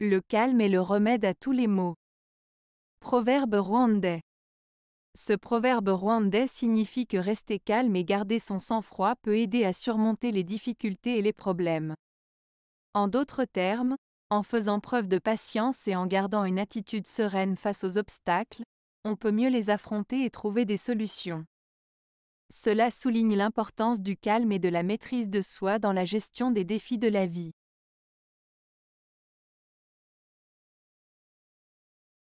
Le calme est le remède à tous les maux. Proverbe rwandais. Ce proverbe rwandais signifie que rester calme et garder son sang-froid peut aider à surmonter les difficultés et les problèmes. En d'autres termes, en faisant preuve de patience et en gardant une attitude sereine face aux obstacles, on peut mieux les affronter et trouver des solutions. Cela souligne l'importance du calme et de la maîtrise de soi dans la gestion des défis de la vie.